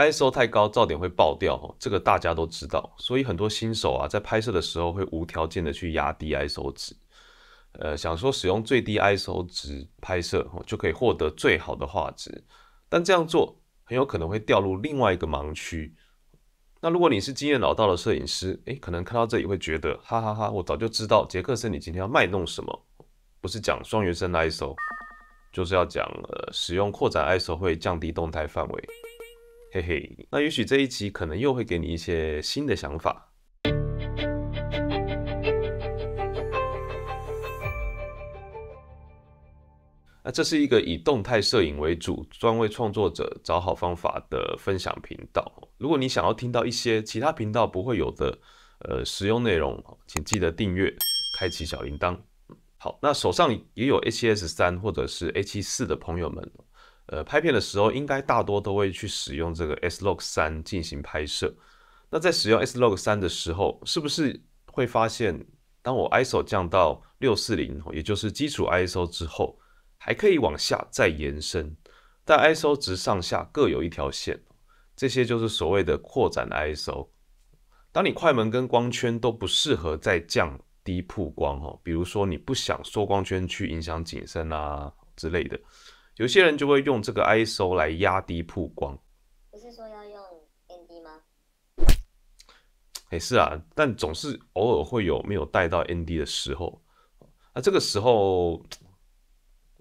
ISO 太高，噪点会爆掉，这个大家都知道。所以很多新手啊，在拍摄的时候会无条件的去压低 ISO 值，呃，想说使用最低 ISO 值拍摄，就可以获得最好的画质。但这样做很有可能会掉入另外一个盲区。那如果你是经验老道的摄影师，诶，可能看到这里会觉得，哈哈哈，我早就知道，杰克森，你今天要卖弄什么？不是讲双原生 ISO，就是要讲，呃，使用扩展 ISO 会降低动态范围。嘿嘿，那也许这一集可能又会给你一些新的想法。那这是一个以动态摄影为主，专为创作者找好方法的分享频道。如果你想要听到一些其他频道不会有的呃实用内容，请记得订阅、开启小铃铛。好，那手上也有 H S 三或者是 H 四的朋友们。呃，拍片的时候应该大多都会去使用这个 S Log 三进行拍摄。那在使用 S Log 三的时候，是不是会发现，当我 ISO 降到六四零，也就是基础 ISO 之后，还可以往下再延伸？但 ISO 值上下各有一条线，这些就是所谓的扩展 ISO。当你快门跟光圈都不适合再降低曝光，哦，比如说你不想缩光圈去影响景深啊之类的。有些人就会用这个 ISO 来压低曝光，不是说要用 ND 吗？哎，是啊，但总是偶尔会有没有带到 ND 的时候，啊，这个时候，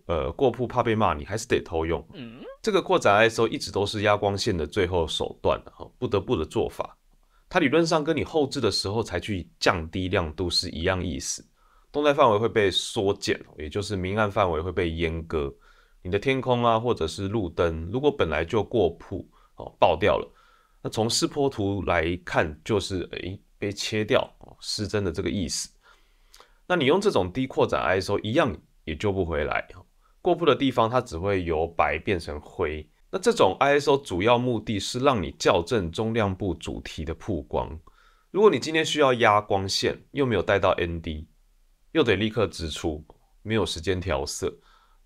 呃，过曝怕被骂，你还是得偷用。嗯，这个扩展 ISO 一直都是压光线的最后手段哈，不得不的做法。它理论上跟你后置的时候才去降低亮度是一样意思，动态范围会被缩减，也就是明暗范围会被阉割。你的天空啊，或者是路灯，如果本来就过曝哦，爆掉了，那从视波图来看，就是诶被切掉哦，失真的这个意思。那你用这种低扩展 ISO 一样也救不回来，过曝的地方它只会由白变成灰。那这种 ISO 主要目的是让你校正中亮部主题的曝光。如果你今天需要压光线，又没有带到 ND，又得立刻支出，没有时间调色。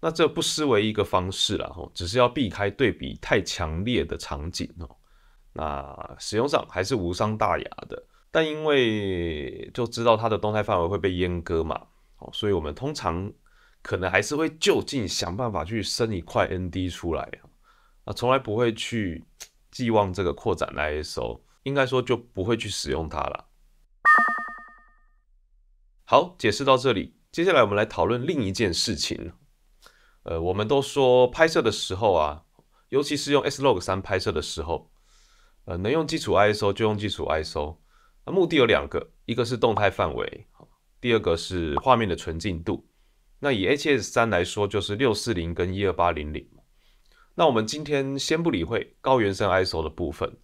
那这不失为一个方式了哈，只是要避开对比太强烈的场景哦。那使用上还是无伤大雅的，但因为就知道它的动态范围会被阉割嘛，哦，所以我们通常可能还是会就近想办法去升一块 ND 出来啊，从来不会去寄望这个扩展 ISO，应该说就不会去使用它了。好，解释到这里，接下来我们来讨论另一件事情。呃，我们都说拍摄的时候啊，尤其是用 S Log 三拍摄的时候，呃，能用基础 ISO 就用基础 ISO。那目的有两个，一个是动态范围，第二个是画面的纯净度。那以 H S 三来说，就是六四零跟一二八零零那我们今天先不理会高原生 ISO 的部分。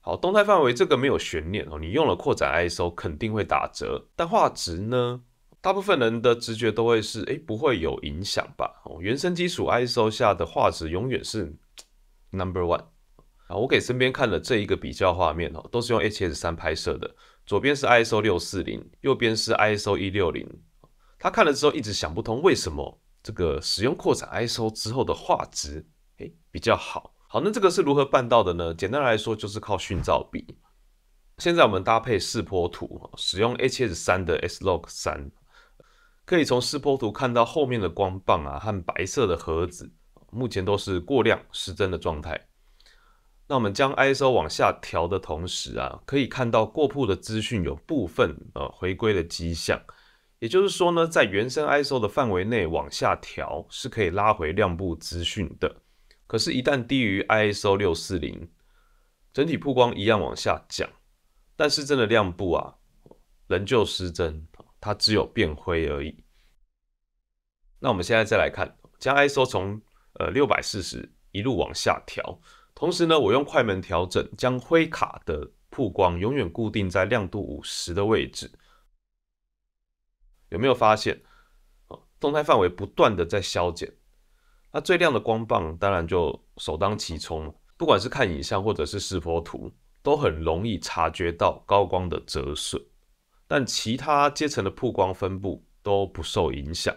好，动态范围这个没有悬念哦，你用了扩展 ISO，肯定会打折。但画质呢？大部分人的直觉都会是，哎，不会有影响吧？哦，原生基础 ISO 下的画质永远是 number one。啊！我给身边看了这一个比较画面哦，都是用 HS 三拍摄的，左边是 ISO 640，右边是 ISO 160。他看了之后一直想不通为什么这个使用扩展 ISO 之后的画质哎比较好。好，那这个是如何办到的呢？简单来说就是靠讯噪比。现在我们搭配四波图，使用 HS 三的 S Log 三。可以从示波图看到后面的光棒啊和白色的盒子，目前都是过亮失真的状态。那我们将 ISO 往下调的同时啊，可以看到过曝的资讯有部分呃回归的迹象。也就是说呢，在原生 ISO 的范围内往下调是可以拉回亮部资讯的。可是，一旦低于 ISO 六四零，整体曝光一样往下降，但是真的亮部啊仍旧失真，它只有变灰而已。那我们现在再来看，将 ISO 从呃六百四十一路往下调，同时呢，我用快门调整，将灰卡的曝光永远固定在亮度五十的位置。有没有发现，啊，动态范围不断的在消减？那最亮的光棒当然就首当其冲了。不管是看影像或者是视波图，都很容易察觉到高光的折损，但其他阶层的曝光分布都不受影响。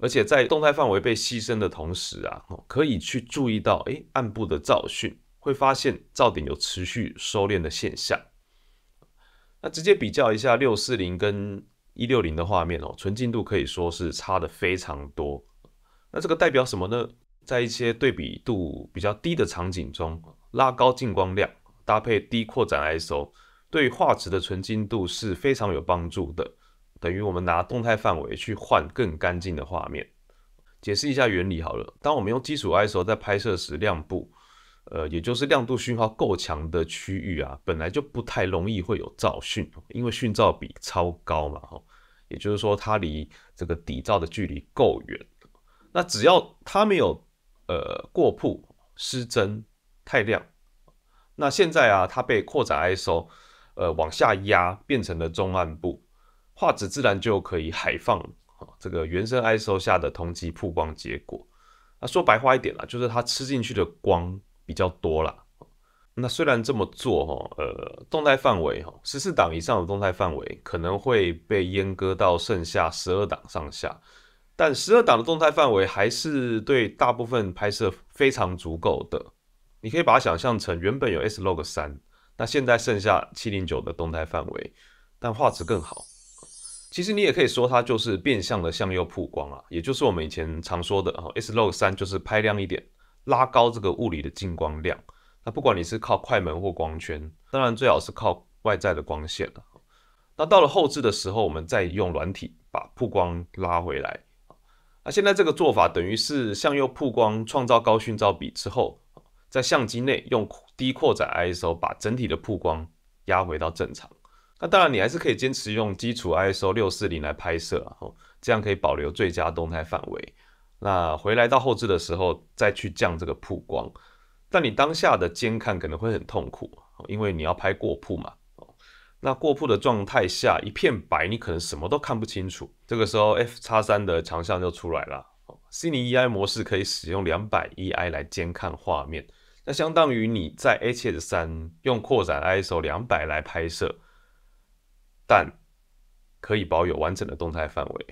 而且在动态范围被牺牲的同时啊，可以去注意到，哎，暗部的噪讯会发现噪点有持续收敛的现象。那直接比较一下六四零跟一六零的画面哦，纯净度可以说是差的非常多。那这个代表什么呢？在一些对比度比较低的场景中，拉高进光量搭配低扩展 ISO，对画质的纯净度是非常有帮助的。等于我们拿动态范围去换更干净的画面，解释一下原理好了。当我们用基础 ISO 在拍摄时，亮部，呃，也就是亮度讯号够强的区域啊，本来就不太容易会有噪讯，因为讯噪比超高嘛，哈，也就是说它离这个底噪的距离够远。那只要它没有呃过曝、失真、太亮，那现在啊，它被扩展 ISO，呃，往下压变成了中暗部。画质自然就可以海放啊！这个原生 ISO 下的同级曝光结果，那说白话一点啦，就是它吃进去的光比较多啦。那虽然这么做哈，呃，动态范围哈，十四档以上的动态范围可能会被阉割到剩下十二档上下，但十二档的动态范围还是对大部分拍摄非常足够的。你可以把它想象成原本有 S Log 三，那现在剩下七零九的动态范围，但画质更好。其实你也可以说它就是变相的向右曝光啊，也就是我们以前常说的哈 s l o g 三就是拍亮一点，拉高这个物理的进光量。那不管你是靠快门或光圈，当然最好是靠外在的光线了。那到了后置的时候，我们再用软体把曝光拉回来。那现在这个做法等于是向右曝光，创造高讯噪比之后，在相机内用低扩展 ISO 把整体的曝光压回到正常。那当然，你还是可以坚持用基础 ISO 六四零来拍摄，哦，这样可以保留最佳动态范围。那回来到后置的时候，再去降这个曝光，但你当下的监看可能会很痛苦，因为你要拍过曝嘛。那过曝的状态下一片白，你可能什么都看不清楚。这个时候 F 叉三的强项就出来了，Cine E I 模式可以使用两百 E I 来监看画面，那相当于你在 H S 三用扩展 ISO 两百来拍摄。但可以保有完整的动态范围，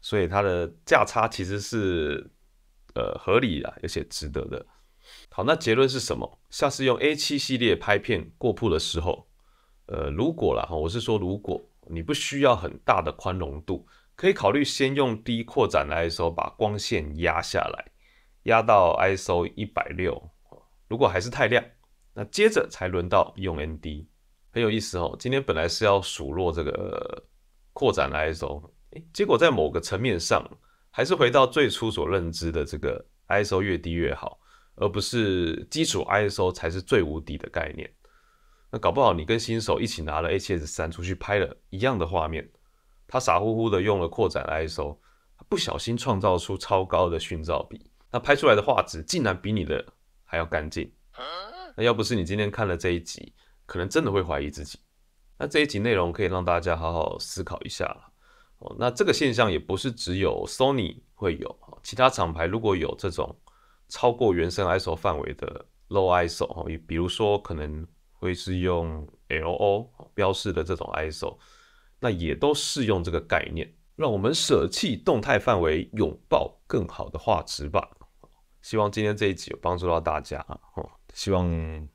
所以它的价差其实是呃合理的，而且值得的。好，那结论是什么？下次用 A 七系列拍片过曝的时候，呃，如果了哈，我是说如果你不需要很大的宽容度，可以考虑先用低扩展的 ISO 把光线压下来，压到 ISO 一百六。如果还是太亮，那接着才轮到用 ND。很有意思哦，今天本来是要数落这个扩展 ISO，哎，结果在某个层面上，还是回到最初所认知的这个 ISO 越低越好，而不是基础 ISO 才是最无敌的概念。那搞不好你跟新手一起拿了 h s 3出去拍了一样的画面，他傻乎乎的用了扩展 ISO，不小心创造出超高的讯噪比，那拍出来的画质竟然比你的还要干净。那要不是你今天看了这一集。可能真的会怀疑自己，那这一集内容可以让大家好好思考一下了。哦，那这个现象也不是只有 Sony 会有，其他厂牌如果有这种超过原生 ISO 范围的 Low ISO 哦，也比如说可能会是用 LO 标示的这种 ISO，那也都适用这个概念。让我们舍弃动态范围，拥抱更好的画质吧。希望今天这一集有帮助到大家哦。希望。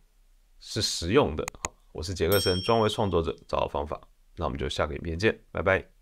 是实用的。我是杰克森，专为创作者找到方法。那我们就下个影片见，拜拜。